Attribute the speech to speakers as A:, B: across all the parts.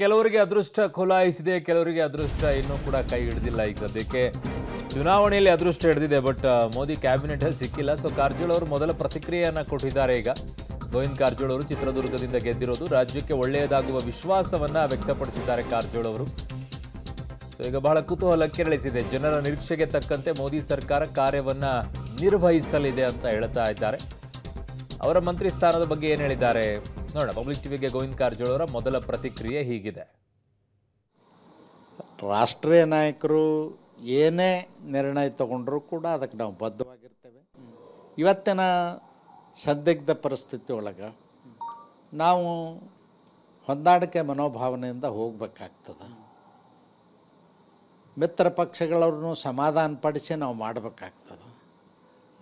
A: ಕೆಲವರಿಗೆ ಅದೃಷ್ಟ ಖುಲಾಯಿಸಿದೆ ಕೆಲವರಿಗೆ ಅದೃಷ್ಟ ಇನ್ನೂ ಕೂಡ ಕೈ ಹಿಡಿದಿಲ್ಲ ಈಗ ಸದ್ಯಕ್ಕೆ ಚುನಾವಣೆಯಲ್ಲಿ ಅದೃಷ್ಟ ಹಿಡಿದಿದೆ ಬಟ್ ಮೋದಿ ಕ್ಯಾಬಿನೆಟ್ ಅಲ್ಲಿ ಸಿಕ್ಕಿಲ್ಲ ಸೊ ಕಾರಜೋಳ ಅವರು ಮೊದಲ ಪ್ರತಿಕ್ರಿಯೆಯನ್ನ ಕೊಟ್ಟಿದ್ದಾರೆ ಈಗ ಗೋವಿಂದ್ ಕಾರಜೋಳ ಅವರು ಚಿತ್ರದುರ್ಗದಿಂದ ಗೆದ್ದಿರೋದು ರಾಜ್ಯಕ್ಕೆ ಒಳ್ಳೆಯದಾಗುವ ವಿಶ್ವಾಸವನ್ನ ವ್ಯಕ್ತಪಡಿಸಿದ್ದಾರೆ ಕಾರಜೋಳ ಅವರು ಸೊ ಈಗ ಬಹಳ ಕುತೂಹಲ ಕೆರಳಿಸಿದೆ ಜನರ ನಿರೀಕ್ಷೆಗೆ ತಕ್ಕಂತೆ ಮೋದಿ ಸರ್ಕಾರ ಕಾರ್ಯವನ್ನ ನಿರ್ವಹಿಸಲಿದೆ ಅಂತ ಹೇಳ್ತಾ ಇದ್ದಾರೆ ಅವರ ಮಂತ್ರಿ ಸ್ಥಾನದ ಬಗ್ಗೆ ಏನು ಹೇಳಿದ್ದಾರೆ ನೋಡೋಣ ಪಬ್ಲಿಕ್ ಟಿವಿಗೆ ಗೋವಿಂದ ಕಾರಜೋಳ ಅವರ ಮೊದಲ ಪ್ರತಿಕ್ರಿಯೆ ಹೀಗಿದೆ
B: ರಾಷ್ಟ್ರೀಯ ನಾಯಕರು ಏನೇ ನಿರ್ಣಯ ತಗೊಂಡ್ರೂ ಕೂಡ ಅದಕ್ಕೆ ನಾವು ಬದ್ಧವಾಗಿರ್ತೇವೆ ಇವತ್ತಿನ ಸಂದಿಗ್ಧ ಪರಿಸ್ಥಿತಿ ಒಳಗೆ ನಾವು ಹೊಂದಾಣಿಕೆ ಮನೋಭಾವನೆಯಿಂದ ಹೋಗಬೇಕಾಗ್ತದೆ ಮಿತ್ರ ಪಕ್ಷಗಳವ್ರನ್ನೂ ಸಮಾಧಾನಪಡಿಸಿ ನಾವು ಮಾಡಬೇಕಾಗ್ತದೆ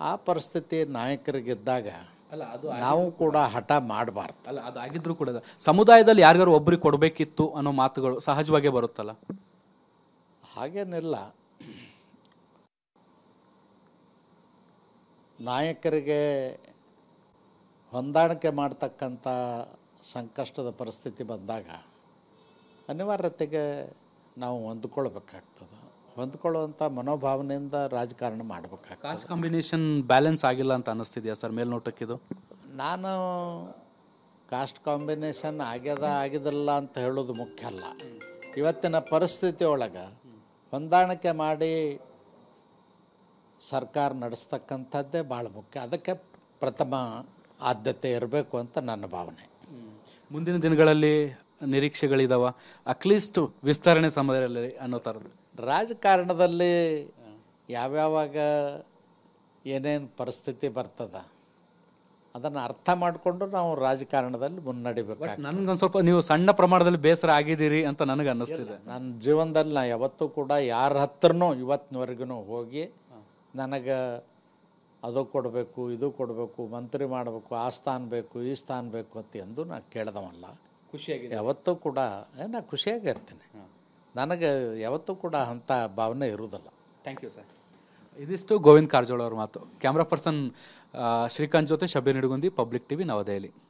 B: ಆ ಪರಿಸ್ಥಿತಿ ನಾಯಕರಿಗಿದ್ದಾಗ ಅಲ್ಲ ಅದು ನಾವು ಕೂಡ ಹಠ ಮಾಡಬಾರ್ದು ಅಲ್ಲ ಆಗಿದ್ರು ಕೂಡ ಸಮುದಾಯದಲ್ಲಿ ಯಾರಿಗಾರು ಒಬ್ಬರಿಗೆ ಕೊಡಬೇಕಿತ್ತು
C: ಅನ್ನೋ ಮಾತುಗಳು ಸಹಜವಾಗೇ ಬರುತ್ತಲ್ಲ
B: ಹಾಗೇನಿಲ್ಲ ನಾಯಕರಿಗೆ ಹೊಂದಾಣಿಕೆ ಮಾಡ್ತಕ್ಕಂಥ ಸಂಕಷ್ಟದ ಪರಿಸ್ಥಿತಿ ಬಂದಾಗ ಅನಿವಾರ್ಯತೆಗೆ ನಾವು ಹೊಂದ್ಕೊಳ್ಬೇಕಾಗ್ತದೆ ಹೊಂದ್ಕೊಳ್ಳುವಂಥ ಮನೋಭಾವನೆಯಿಂದ ರಾಜಕಾರಣ ಮಾಡಬೇಕಾಗ್ತದೆ ಕಾಸ್ಟ್ ಕಾಂಬಿನೇಷನ್
C: ಬ್ಯಾಲೆನ್ಸ್ ಆಗಿಲ್ಲ ಅಂತ ಅನ್ನಿಸ್ತಿದೆಯಾ ಸರ್ ಮೇಲ್ನೋಟಕ್ಕಿದು
B: ನಾನು ಕಾಸ್ಟ್ ಕಾಂಬಿನೇಷನ್ ಆಗ್ಯದ ಆಗಿದಲ್ಲ ಅಂತ ಹೇಳೋದು ಮುಖ್ಯ ಅಲ್ಲ ಇವತ್ತಿನ ಪರಿಸ್ಥಿತಿ ಒಳಗೆ ಹೊಂದಾಣಿಕೆ ಮಾಡಿ ಸರ್ಕಾರ ನಡೆಸ್ತಕ್ಕಂಥದ್ದೇ ಭಾಳ ಮುಖ್ಯ ಅದಕ್ಕೆ ಪ್ರಥಮ ಆದ್ಯತೆ ಇರಬೇಕು ಅಂತ ನನ್ನ ಭಾವನೆ
C: ಮುಂದಿನ ದಿನಗಳಲ್ಲಿ ನಿರೀಕ್ಷೆಗಳಿದಾವ ಅಟ್ಲೀಸ್ಟ್ ವಿಸ್ತರಣೆ ಸಮಯದಲ್ಲಿ ಅನ್ನೋ ಥರದ್ದು
B: ರಾಜಕಾರಣದಲ್ಲಿ ಯಾವ್ಯಾವಾಗ ಏನೇನು ಪರಿಸ್ಥಿತಿ ಬರ್ತದ ಅದನ್ನು ಅರ್ಥ ಮಾಡಿಕೊಂಡು ನಾವು ರಾಜಕಾರಣದಲ್ಲಿ ಮುನ್ನಡಿಬೇಕು
C: ನನ್ಗೊಂದು ಸ್ವಲ್ಪ ನೀವು ಸಣ್ಣ ಪ್ರಮಾಣದಲ್ಲಿ ಬೇಸರ ಆಗಿದ್ದೀರಿ ಅಂತ ನನಗೆ ಅನ್ನಿಸ್ತಿದೆ
B: ನನ್ನ ಜೀವನದಲ್ಲಿ ನಾನು ಯಾವತ್ತೂ ಕೂಡ ಯಾರ ಹತ್ರನೂ ಇವತ್ತಿನವರೆಗೂ ಹೋಗಿ ನನಗೆ ಅದು ಕೊಡಬೇಕು ಇದು ಕೊಡಬೇಕು ಮಂತ್ರಿ ಮಾಡಬೇಕು ಆ ಸ್ಥಾನ ಬೇಕು ಈ ಸ್ಥಾನ ಬೇಕು ಅಂತ ಎಂದು ನಾನು ಕೇಳ್ದವಲ್ಲ ಖುಷಿಯಾಗಿ ಯಾವತ್ತೂ ಕೂಡ ನಾನು ಖುಷಿಯಾಗಿರ್ತೇನೆ ನನಗೆ ಯಾವತ್ತೂ ಕೂಡ ಅಂಥ ಭಾವನೆ ಇರುವುದಲ್ಲ
C: ಥ್ಯಾಂಕ್ ಯು ಸರ್ ಇದಿಷ್ಟು ಗೋವಿಂದ್ ಕಾರಜೋಳ ಅವ್ರ ಮಾತು ಕ್ಯಾಮ್ರಾ ಪರ್ಸನ್ ಶ್ರೀಕಾಂತ್ ಜೊತೆ ಶಬೀರ್ ನಿಡುಗುಂದಿ ಪಬ್ಲಿಕ್ ಟಿವಿ ನವದೆಹಲಿ